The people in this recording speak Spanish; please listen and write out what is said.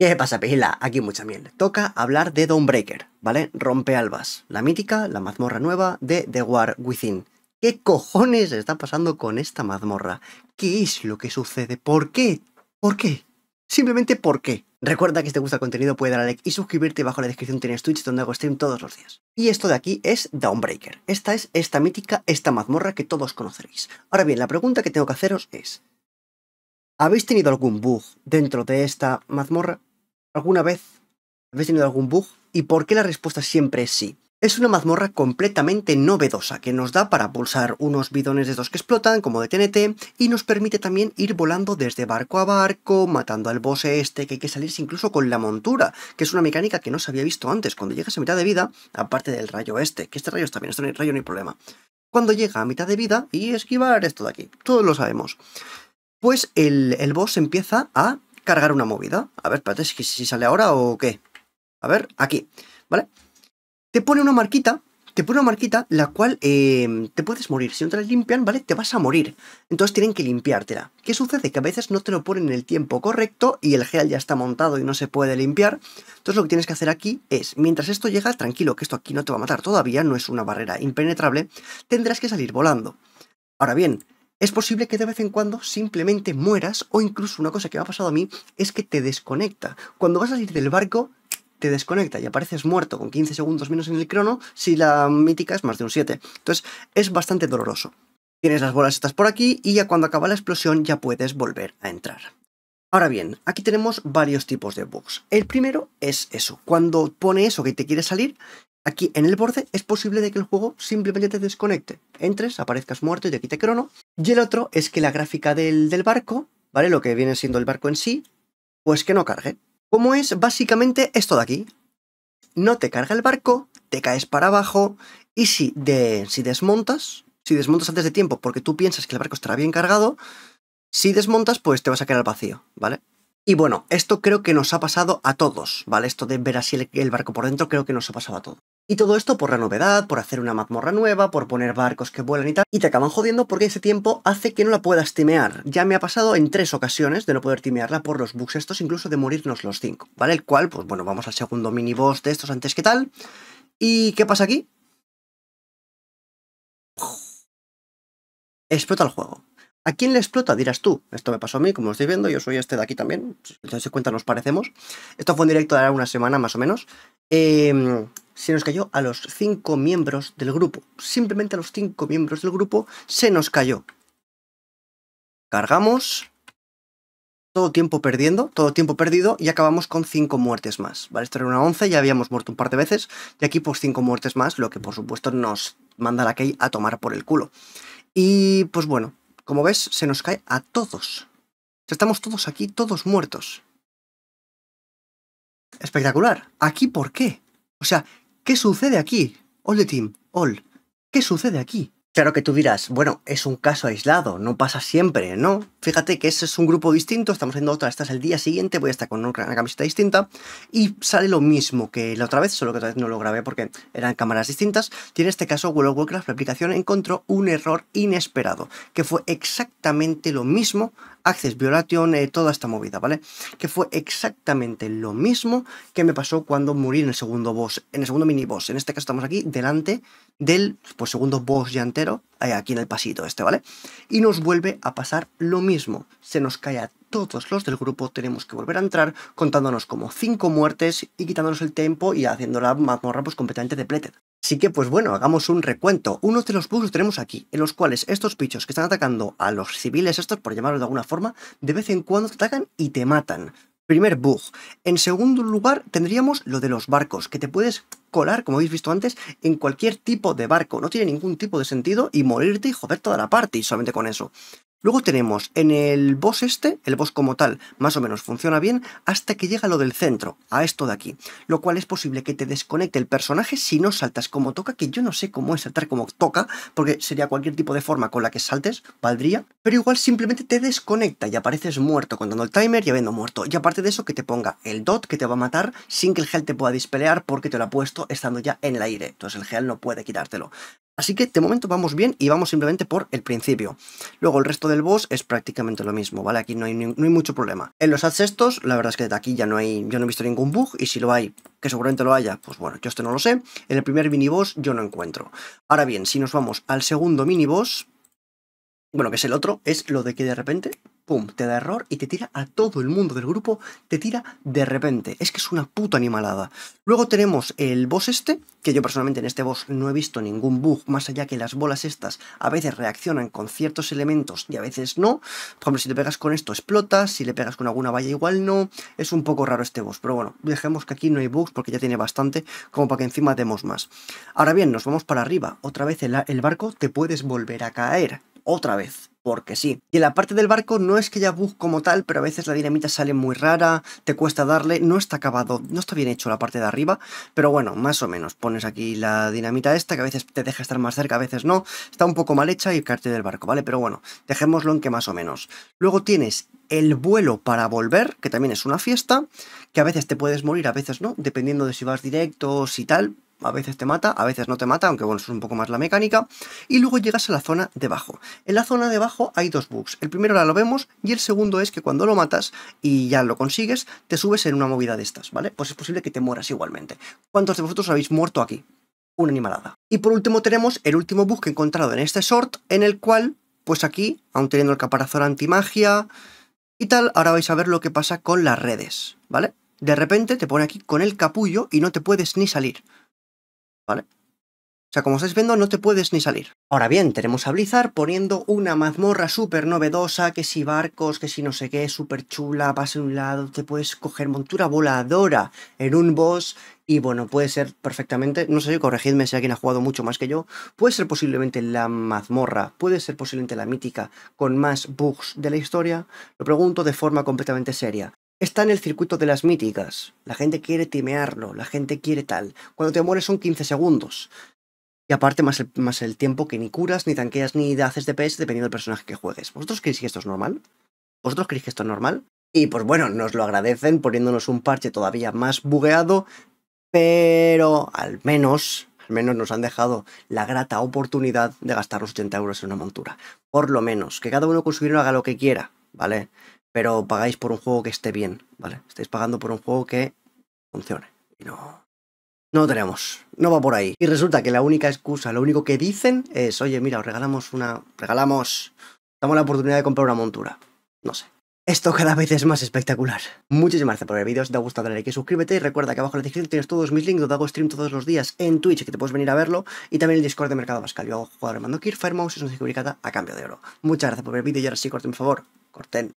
¿Qué pasa, pila? Aquí mucha miel. Toca hablar de Dawnbreaker, ¿vale? Rompe albas. La mítica, la mazmorra nueva de The War Within. ¿Qué cojones está pasando con esta mazmorra? ¿Qué es lo que sucede? ¿Por qué? ¿Por qué? Simplemente ¿por qué? Recuerda que si te gusta el contenido puedes darle like y suscribirte. Bajo la descripción tienes Twitch donde hago stream todos los días. Y esto de aquí es Downbreaker. Esta es esta mítica, esta mazmorra que todos conoceréis. Ahora bien, la pregunta que tengo que haceros es... ¿Habéis tenido algún bug dentro de esta mazmorra? alguna vez habéis tenido algún bug y por qué la respuesta siempre es sí. Es una mazmorra completamente novedosa que nos da para pulsar unos bidones de estos que explotan, como de TNT, y nos permite también ir volando desde barco a barco, matando al boss este, que hay que salirse incluso con la montura, que es una mecánica que no se había visto antes. Cuando llegas a mitad de vida, aparte del rayo este, que este rayo está bien, este rayo no hay problema. Cuando llega a mitad de vida y esquivar esto de aquí, todos lo sabemos. Pues el, el boss empieza a cargar una movida. A ver, espérate, si, si sale ahora o qué. A ver, aquí, ¿vale? Te pone una marquita, te pone una marquita la cual em, te puedes morir. Si no te la limpian, ¿vale? Te vas a morir. Entonces tienen que limpiártela. ¿Qué sucede? Que a veces no te lo ponen en el tiempo correcto y el gel ya está montado y no se puede limpiar. Entonces lo que tienes que hacer aquí es, mientras esto llega, tranquilo, que esto aquí no te va a matar todavía, no es una barrera impenetrable, tendrás que salir volando. Ahora bien, es posible que de vez en cuando simplemente mueras o incluso una cosa que me ha pasado a mí es que te desconecta. Cuando vas a salir del barco, te desconecta y apareces muerto con 15 segundos menos en el crono si la mítica es más de un 7. Entonces es bastante doloroso. Tienes las bolas estas por aquí y ya cuando acaba la explosión ya puedes volver a entrar. Ahora bien, aquí tenemos varios tipos de bugs. El primero es eso, cuando pone eso que te quiere salir, aquí en el borde es posible de que el juego simplemente te desconecte. Entres, aparezcas muerto y te crono y el otro es que la gráfica del, del barco, ¿vale? Lo que viene siendo el barco en sí, pues que no cargue. Como es básicamente esto de aquí. No te carga el barco, te caes para abajo y si, de, si desmontas, si desmontas antes de tiempo porque tú piensas que el barco estará bien cargado, si desmontas pues te vas a quedar vacío, ¿vale? Y bueno, esto creo que nos ha pasado a todos, ¿vale? Esto de ver así el barco por dentro creo que nos ha pasado a todos. Y todo esto por la novedad, por hacer una mazmorra nueva, por poner barcos que vuelan y tal, y te acaban jodiendo porque ese tiempo hace que no la puedas timear. Ya me ha pasado en tres ocasiones de no poder timearla por los bugs estos, incluso de morirnos los cinco, ¿vale? El cual, pues bueno, vamos al segundo mini boss de estos antes que tal. ¿Y qué pasa aquí? Explota el juego. ¿A quién le explota? Dirás tú. Esto me pasó a mí, como estoy viendo, yo soy este de aquí también. Si te das cuenta, nos parecemos. Esto fue en directo de una semana más o menos. Eh, se nos cayó a los cinco miembros del grupo. Simplemente a los cinco miembros del grupo se nos cayó. Cargamos. Todo tiempo perdiendo, todo tiempo perdido y acabamos con cinco muertes más. Vale, Esto era una 11, ya habíamos muerto un par de veces y aquí pues cinco muertes más, lo que por supuesto nos manda la Key a tomar por el culo. Y pues bueno, como ves, se nos cae a todos. Estamos todos aquí, todos muertos. Espectacular. ¿Aquí por qué? O sea, ¿Qué sucede aquí? All team, all. ¿Qué sucede aquí? Claro que tú dirás, bueno, es un caso aislado, no pasa siempre, ¿no? Fíjate que ese es un grupo distinto, estamos haciendo otra, esta es el día siguiente, voy a estar con una camiseta distinta y sale lo mismo que la otra vez, solo que otra vez no lo grabé porque eran cámaras distintas. Y en este caso, World of la aplicación encontró un error inesperado, que fue exactamente lo mismo, Access Violation, eh, toda esta movida, ¿vale? Que fue exactamente lo mismo que me pasó cuando morí en el segundo boss, en el segundo mini boss. En este caso estamos aquí delante del pues, segundo boss ya entero eh, aquí en el pasito este, ¿vale? Y nos vuelve a pasar lo mismo. Se nos cae a todos los del grupo, tenemos que volver a entrar contándonos como 5 muertes y quitándonos el tiempo y haciendo la mazmorra pues completamente depleted. Así que, pues bueno, hagamos un recuento. Uno de los bugs tenemos aquí, en los cuales estos pichos que están atacando a los civiles estos, por llamarlos de alguna forma, de vez en cuando te atacan y te matan. Primer bug. En segundo lugar, tendríamos lo de los barcos, que te puedes colar, como habéis visto antes, en cualquier tipo de barco. No tiene ningún tipo de sentido y morirte y joder toda la party solamente con eso. Luego tenemos en el boss este, el boss como tal, más o menos funciona bien, hasta que llega lo del centro, a esto de aquí, lo cual es posible que te desconecte el personaje si no saltas como toca, que yo no sé cómo es saltar como toca, porque sería cualquier tipo de forma con la que saltes, valdría, pero igual simplemente te desconecta y apareces muerto contando el timer y habiendo muerto, y aparte de eso que te ponga el dot que te va a matar sin que el gel te pueda dispelear porque te lo ha puesto estando ya en el aire, entonces el gel no puede quitártelo. Así que de momento vamos bien y vamos simplemente por el principio. Luego el resto del boss es prácticamente lo mismo, ¿vale? Aquí no hay, mucho problema. En los ads la verdad es que de aquí ya no hay, yo no he visto ningún bug y si lo hay, que seguramente lo haya, pues bueno, yo este no lo sé. En el primer miniboss yo no encuentro. Ahora bien, si nos vamos al segundo miniboss, bueno, que es el otro, es lo de que de repente pum, te da error y te tira a todo el mundo del grupo, te tira de repente. Es que es una puta animalada. Luego tenemos el boss este, que yo personalmente en este boss no he visto ningún bug, más allá que las bolas estas a veces reaccionan con ciertos elementos y a veces no. Por ejemplo, si te pegas con esto explota. si le pegas con alguna valla igual no. Es un poco raro este boss, pero bueno, dejemos que aquí no hay bugs porque ya tiene bastante como para que encima demos más. Ahora bien, nos vamos para arriba. Otra vez el barco te puedes volver a caer. Otra vez porque sí. Y en la parte del barco no es que ya bug como tal, pero a veces la dinamita sale muy rara, te cuesta darle, no está acabado, no está bien hecho la parte de arriba, pero bueno, más o menos. Pones aquí la dinamita esta, que a veces te deja estar más cerca, a veces no, está un poco mal hecha y parte del barco, ¿vale? Pero bueno, dejémoslo en que más o menos. Luego tienes el vuelo para volver, que también es una fiesta, que a veces te puedes morir, a veces no, dependiendo de si vas directo y si tal, a veces te mata, a veces no te mata, aunque bueno, eso es un poco más la mecánica. Y luego llegas a la zona debajo. En la zona debajo hay dos bugs. El primero ahora lo vemos y el segundo es que cuando lo matas y ya lo consigues, te subes en una movida de estas, ¿vale? Pues es posible que te mueras igualmente. ¿Cuántos de vosotros habéis muerto aquí? Una animalada. Y por último tenemos el último bug que he encontrado en este sort en el cual, pues aquí, aún teniendo el caparazón antimagia y tal, ahora vais a ver lo que pasa con las redes, ¿vale? De repente te pone aquí con el capullo y no te puedes ni salir. ¿vale? O sea, como estáis viendo, no te puedes ni salir. Ahora bien, tenemos a Blizzard poniendo una mazmorra súper novedosa, que si barcos, que si no sé qué, súper chula, vas a un lado, te puedes coger montura voladora en un boss, y bueno, puede ser perfectamente, no sé, corregidme si alguien ha jugado mucho más que yo, puede ser posiblemente la mazmorra, puede ser posiblemente la mítica, con más bugs de la historia, lo pregunto de forma completamente seria está en el circuito de las míticas. La gente quiere timearlo, la gente quiere tal. Cuando te mueres son 15 segundos. Y aparte más el, tiempo que ni curas, ni tanqueas, ni haces DPS dependiendo del personaje que juegues. ¿Vosotros creéis que esto es normal? ¿Vosotros creéis que esto es normal? Y pues bueno, nos lo agradecen poniéndonos un parche todavía más bugueado, pero al menos, al menos nos han dejado la grata oportunidad de gastar los 80 euros en una montura. Por lo menos, que cada uno con haga lo que quiera, ¿vale? pero pagáis por un juego que esté bien, ¿vale? Estáis pagando por un juego que funcione. Y no. No lo tenemos. No va por ahí. Y resulta que la única excusa, lo único que dicen es, oye, mira, os regalamos una. Regalamos. Damos la oportunidad de comprar una montura. No sé. Esto cada vez es más espectacular. Muchísimas gracias por ver el vídeo, si te ha gustado dale like suscríbete y recuerda que abajo en la descripción tienes todos mis links donde hago stream todos los días en Twitch que te puedes venir a verlo y también el Discord de Mercado Pascal. Yo hago jugador mando Kir, Firemouse y una a cambio de oro. Muchas gracias por ver el vídeo y ahora sí corten por favor, corten.